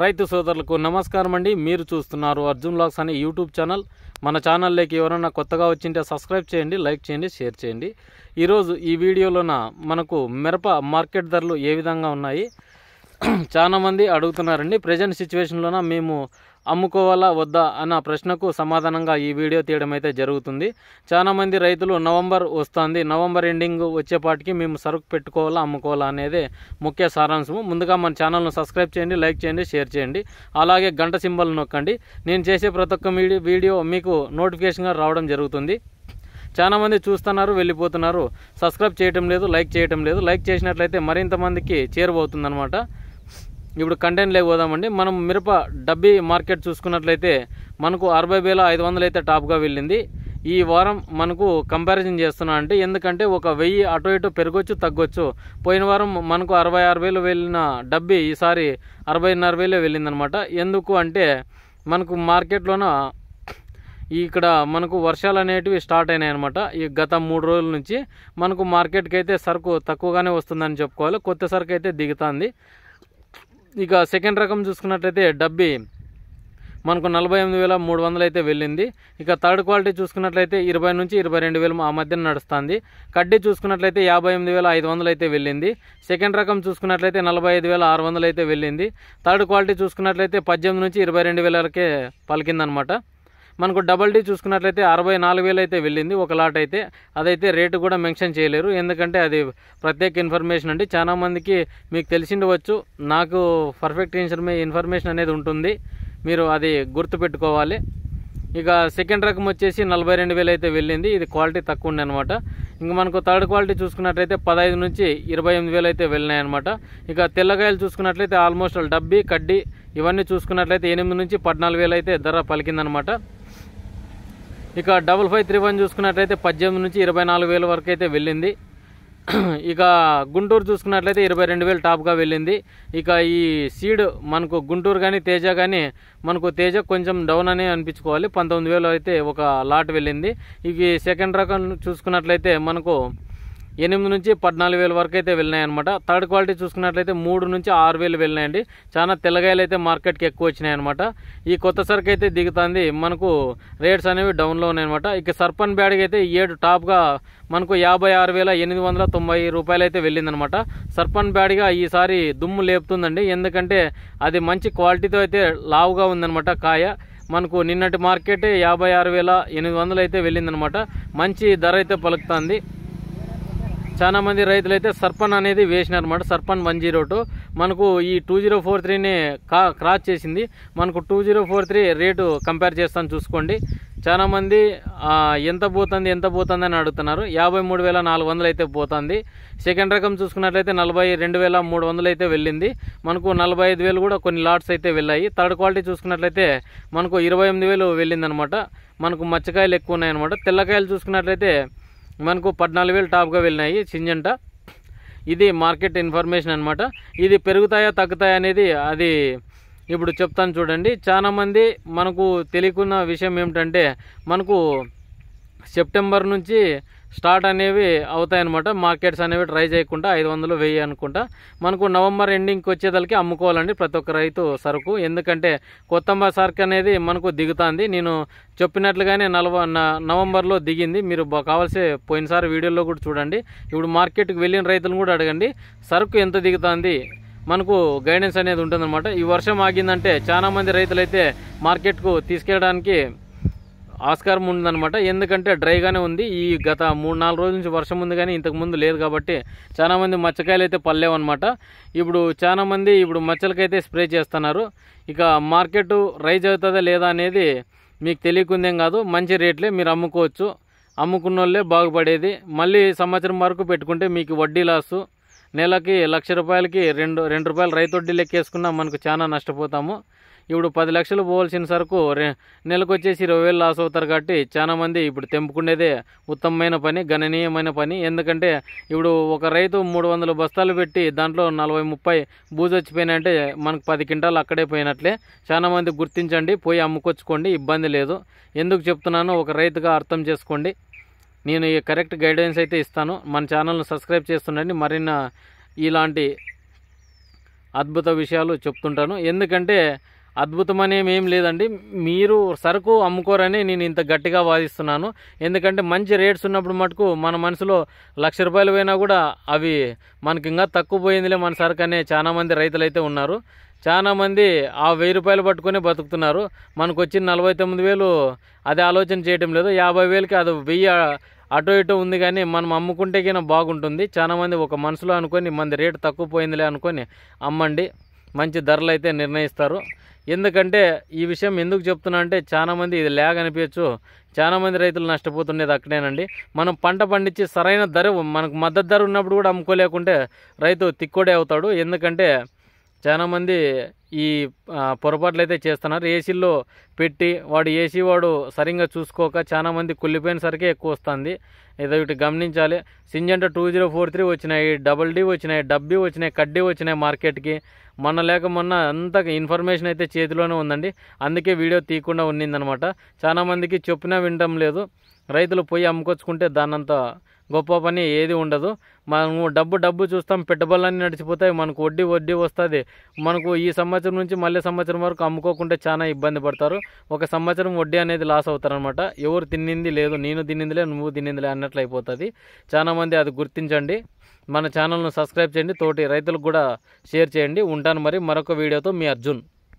రైతు సోదరులకు నమస్కారం అండి మీరు చూస్తున్నారు అర్జున్ లాక్స్ అనే యూట్యూబ్ ఛానల్ మన ఛానల్లోకి ఎవరైనా కొత్తగా వచ్చింటే సబ్స్క్రైబ్ చేయండి లైక్ చేయండి షేర్ చేయండి ఈరోజు ఈ వీడియోలోన మనకు మిరప మార్కెట్ ధరలు ఏ విధంగా ఉన్నాయి చాలామంది అడుగుతున్నారండి ప్రజెంట్ సిచ్యువేషన్లోన మేము అమ్ముకోవాలా వద్దా అన్న ప్రశ్నకు సమాధానంగా ఈ వీడియో తీయడం అయితే జరుగుతుంది చాలామంది రైతులు నవంబర్ వస్తుంది నవంబర్ ఎండింగ్ వచ్చేపాటికి మేము సరుకు పెట్టుకోవాలా అమ్ముకోవాలా అనేది ముఖ్య సారాంశము ముందుగా మన ఛానల్ను సబ్స్క్రైబ్ చేయండి లైక్ చేయండి షేర్ చేయండి అలాగే గంట సింబల్ నొక్కండి నేను చేసే ప్రతి ఒక్క వీడియో మీకు నోటిఫికేషన్గా రావడం జరుగుతుంది చాలామంది చూస్తున్నారు వెళ్ళిపోతున్నారు సబ్స్క్రైబ్ చేయటం లేదు లైక్ చేయటం లేదు లైక్ చేసినట్లయితే మరింతమందికి మందికి అనమాట ఇప్పుడు లేక పోదామండి మనం మిరప డబ్బీ మార్కెట్ చూసుకున్నట్లయితే మనకు అరవై వేల ఐదు వందలు అయితే టాప్గా వెళ్ళింది ఈ వారం మనకు కంపారిజన్ చేస్తున్నా అంటే ఎందుకంటే ఒక వెయ్యి అటు ఇటు పెరగొచ్చు తగ్గొచ్చు పోయిన వారం మనకు అరవై ఆరు వేలు వెళ్ళిన డబ్బి ఈసారి అరవైన్నర వేలే వెళ్ళిందనమాట ఎందుకు అంటే మనకు మార్కెట్లోన ఇక్కడ మనకు వర్షాలు అనేటివి స్టార్ట్ అయినాయి అనమాట ఈ గత మూడు రోజుల నుంచి మనకు మార్కెట్కి అయితే సరుకు తక్కువగానే వస్తుందని చెప్పుకోవాలి కొత్త సరుకు అయితే దిగుతుంది ఇక సెకండ్ రకం చూసుకున్నట్లయితే డబ్బీ మనకు నలభై ఎనిమిది వేల మూడు వందలు అయితే వెళ్ళింది ఇక థర్డ్ క్వాలిటీ చూసుకున్నట్లయితే ఇరవై నుంచి ఇరవై రెండు వేలు ఆ మధ్యన నడుస్తుంది కడ్డీ చూసుకున్నట్లయితే యాభై ఎనిమిది వేల ఐదు వందలు అయితే వెళ్ళింది సెకండ్ రకం చూసుకున్నట్లయితే నలభై ఐదు వేల ఆరు వందలు అయితే వెళ్ళింది థర్డ్ క్వాలిటీ చూసుకున్నట్లయితే పద్దెనిమిది నుంచి ఇరవై రెండు వేల వరకే పలికిందనమాట మనకు డబల్ డీ చూసుకున్నట్లయితే అరవై నాలుగు వేలు అయితే వెళ్ళింది ఒక లాట్ అయితే అదైతే రేటు కూడా మెన్షన్ చేయలేరు ఎందుకంటే అది ప్రత్యేక ఇన్ఫర్మేషన్ అండి చాలామందికి మీకు తెలిసిండవచ్చు నాకు పర్ఫెక్ట్ ఇన్ఫర్మే ఇన్ఫర్మేషన్ అనేది ఉంటుంది మీరు అది గుర్తుపెట్టుకోవాలి ఇక సెకండ్ రకం వచ్చేసి నలభై రెండు వేలు అయితే వెళ్ళింది ఇది క్వాలిటీ తక్కువ ఉండే అనమాట ఇంక మనకు థర్డ్ క్వాలిటీ చూసుకున్నట్లయితే పదహైదు నుంచి ఇరవై ఎనిమిది వేలు అయితే వెళ్ళినాయి అనమాట ఇక తెల్లగాయలు చూసుకున్నట్లయితే ఆల్మోస్ట్ డబ్బీ కడ్డీ ఇవన్నీ చూసుకున్నట్లయితే ఎనిమిది నుంచి పద్నాలుగు వేలు అయితే ధర పలికిందనమాట ఇక డబల్ ఫైవ్ త్రీ వన్ చూసుకున్నట్లయితే పద్దెనిమిది నుంచి ఇరవై నాలుగు వేల వరకు అయితే వెళ్ళింది ఇక గుంటూరు చూసుకున్నట్లయితే ఇరవై రెండు వేలు టాప్గా వెళ్ళింది ఇక ఈ సీడ్ మనకు గుంటూరు కానీ తేజ కానీ మనకు తేజ కొంచెం డౌన్ అనే అనిపించుకోవాలి పంతొమ్మిది వేలు అయితే ఒక లాట్ వెళ్ళింది ఇక సెకండ్ రకం చూసుకున్నట్లయితే మనకు ఎనిమిది నుంచి పద్నాలుగు వేలు వరకు అయితే వెళ్ళినాయి అనమాట థర్డ్ క్వాలిటీ చూసుకున్నట్లయితే మూడు నుంచి ఆరు వేలు వెళ్ళినాయండి చాలా తెల్లగాయలు అయితే మార్కెట్కి ఎక్కువ వచ్చినాయి అనమాట ఈ కొత్త సరుకు అయితే దిగుతుంది మనకు రేట్స్ అనేవి డౌన్లో ఉన్నాయన్నమాట ఇక సర్పన్ బ్యాడ్కి అయితే ఏడు టాప్గా మనకు యాభై ఆరు వేల ఎనిమిది వందల తొంభై రూపాయలు అయితే వెళ్ళిందనమాట సర్పన్ బ్యాడ్గా ఈసారి దుమ్ము లేపుతుందండి ఎందుకంటే అది మంచి క్వాలిటీతో అయితే లావుగా ఉందనమాట కాయ మనకు నిన్నటి మార్కెట్ యాభై ఆరు వేల ఎనిమిది వందలు అయితే వెళ్ళిందనమాట మంచి ధర అయితే పలుకుతుంది చాలామంది రైతులు అయితే సర్పన్ అనేది వేసినారనమాట సర్పన్ వన్ జీరో టూ మనకు ఈ టూ జీరో ఫోర్ త్రీని క్రాస్ చేసింది మనకు two zero four three rate compare చేస్తాను చూసుకోండి చాలామంది ఎంత పోతుంది ఎంత పోతుంది అని అడుగుతున్నారు యాభై మూడు వేల నాలుగు వందలు అయితే పోతుంది సెకండ్ రకం చూసుకున్నట్లయితే నలభై రెండు వేల మూడు వందలు అయితే వెళ్ళింది మనకు నలభై ఐదు వేలు కూడా కొన్ని లాట్స్ అయితే వెళ్ళాయి థర్డ్ క్వాలిటీ చూసుకున్నట్లయితే మనకు ఇరవై ఎనిమిది వేలు వెళ్ళిందనమాట మనకు మచ్చకాయలు ఎక్కువ ఉన్నాయన్నమాట తెల్లకాయలు చూసుకున్నట్లయితే మనకు పద్నాలుగు వేలు టాప్గా వెళ్ళినాయి చింజంట ఇది మార్కెట్ ఇన్ఫర్మేషన్ అనమాట ఇది పెరుగుతాయా తగ్గుతాయా అనేది అది ఇప్పుడు చెప్తాను చూడండి చాలామంది మనకు తెలియకున్న విషయం ఏమిటంటే మనకు సెప్టెంబర్ నుంచి స్టార్ట్ అనేవి అవుతాయన్నమాట మార్కెట్స్ అనేవి ట్రై చేయకుండా ఐదు వందలు వెయ్యి అనుకుంటా మనకు నవంబర్ ఎండింగ్కి వచ్చేదానికి అమ్ముకోవాలండి ప్రతి ఒక్క రైతు సరుకు ఎందుకంటే కొత్త సరుకు అనేది మనకు దిగుతుంది నేను చెప్పినట్లుగానే నలభ నవంబర్లో దిగింది మీరు కావాల్సే పోయినసారి వీడియోలో కూడా చూడండి ఇప్పుడు మార్కెట్కి వెళ్ళిన రైతులను కూడా అడగండి సరుకు ఎంత దిగుతుంది మనకు గైడెన్స్ అనేది ఉంటుందన్నమాట ఈ వర్షం ఆగిందంటే చాలామంది రైతులైతే మార్కెట్కు తీసుకెళ్ళడానికి ఆస్కారం ఉందనమాట ఎందుకంటే డ్రైగానే ఉంది ఈ గత మూడు నాలుగు రోజుల నుంచి వర్షం ఉంది కానీ ఇంతకుముందు లేదు కాబట్టి చాలామంది మచ్చకాయలు అయితే పల్లేవన్నమాట ఇప్పుడు చాలామంది ఇప్పుడు మచ్చలకైతే స్ప్రే చేస్తున్నారు ఇక మార్కెట్ రైజ్ అవుతుందా లేదా అనేది మీకు తెలియకుందేం కాదు మంచి రేట్లే మీరు అమ్ముకోవచ్చు అమ్ముకున్న వాళ్ళే బాగుపడేది మళ్ళీ సంవత్సరం వరకు పెట్టుకుంటే మీకు వడ్డీ లాసు నెలకి లక్ష రూపాయలకి రెండు రెండు రూపాయలు రైతు వడ్డీ లెక్కేసుకున్నా మనకు చాలా నష్టపోతాము ఇప్పుడు పది లక్షలు పోవాల్సిన సరుకు నెలకు వచ్చేసి ఇరవై వేలు లాస్ అవుతారు కాబట్టి చాలామంది ఇప్పుడు తెంపుకునేదే ఉత్తమమైన పని గణనీయమైన పని ఎందుకంటే ఇప్పుడు ఒక రైతు మూడు వందల బస్తాలు పెట్టి దాంట్లో నలభై ముప్పై వచ్చిపోయినాయంటే మనకు పది క్వింటాలు అక్కడే పోయినట్లే చాలామంది గుర్తించండి పోయి అమ్ముకొచ్చుకోండి ఇబ్బంది లేదు ఎందుకు చెప్తున్నానో ఒక రైతుగా అర్థం చేసుకోండి నేను ఈ కరెక్ట్ గైడెన్స్ అయితే ఇస్తాను మన ఛానల్ను సబ్స్క్రైబ్ చేస్తుండండి మరిన్న ఇలాంటి అద్భుత విషయాలు చెప్తుంటాను ఎందుకంటే అద్భుతమనేమి ఏం లేదండి మీరు సరుకు అమ్ముకోరని నేను ఇంత గట్టిగా వాదిస్తున్నాను ఎందుకంటే మంచి రేట్స్ ఉన్నప్పుడు మటుకు మన మనసులో లక్ష రూపాయలు పోయినా కూడా అవి మనకి ఇంకా తక్కువ పోయిందిలే మన సరుకు అనే చాలామంది రైతులు అయితే ఉన్నారు చాలామంది ఆ వెయ్యి రూపాయలు పట్టుకునే బతుకుతున్నారు మనకు వచ్చిన నలభై తొమ్మిది వేలు అది ఆలోచన చేయటం లేదు యాభై వేలకి అది వెయ్యి అటు ఇటు ఉంది కానీ మనం అమ్ముకుంటే కన్నా బాగుంటుంది చాలామంది ఒక మనసులో అనుకొని మంది రేటు తక్కువ పోయిందిలే అనుకొని అమ్మండి మంచి ధరలు అయితే నిర్ణయిస్తారు ఎందుకంటే ఈ విషయం ఎందుకు చెప్తున్నా అంటే చాలామంది ఇది లేగ అనిపించచ్చు చాలామంది రైతులు నష్టపోతుండేది అక్కడేనండి మనం పంట పండించి సరైన ధర మనకు మద్దతు ధర ఉన్నప్పుడు కూడా అమ్ముకోలేకుంటే రైతు తిక్కోడే అవుతాడు ఎందుకంటే చాలామంది ఈ పొరపాట్లు అయితే చేస్తున్నారు ఏసీల్లో పెట్టి వాడు ఏసీ వాడు సరిగ్గా చూసుకోక చాలామంది కుళ్ళిపోయిన సరికే ఎక్కువ వస్తుంది ఏదో ఒకటి గమనించాలి Syngenta two zero four three వచ్చినాయి డబల్ డీ వచ్చినాయి డబ్బీ వచ్చినాయి కడ్డీ వచ్చినాయి మార్కెట్కి మొన్న లేక మొన్న అంత ఇన్ఫర్మేషన్ అయితే చేతిలోనే ఉందండి అందుకే వీడియో తీయకుండా ఉన్నిందనమాట చాలామందికి చెప్పినా వినడం లేదు రైతులు పోయి అమ్ముకొచ్చుకుంటే దానంత గొప్ప పని ఏది ఉండదు మనము డబ్బు డబ్బు చూస్తాం పెట్టుబడులన్నీ నడిచిపోతాయి మనకు వడ్డీ వడ్డీ వస్తుంది మనకు ఈ సంవత్సరం నుంచి మళ్ళీ సంవత్సరం వరకు అమ్ముకోకుంటే చాలా ఇబ్బంది పడతారు ఒక సంవత్సరం వడ్డీ అనేది లాస్ అవుతారనమాట ఎవరు తిన్నింది లేదు నేను తిన్నిందిలే నువ్వు తిన్నిందిలే అన్నట్లు అయిపోతుంది చాలామంది అది గుర్తించండి మన ఛానల్ను సబ్స్క్రైబ్ చేయండి తోటి రైతులకు కూడా షేర్ చేయండి ఉంటాను మరి మరొక వీడియోతో మీ అర్జున్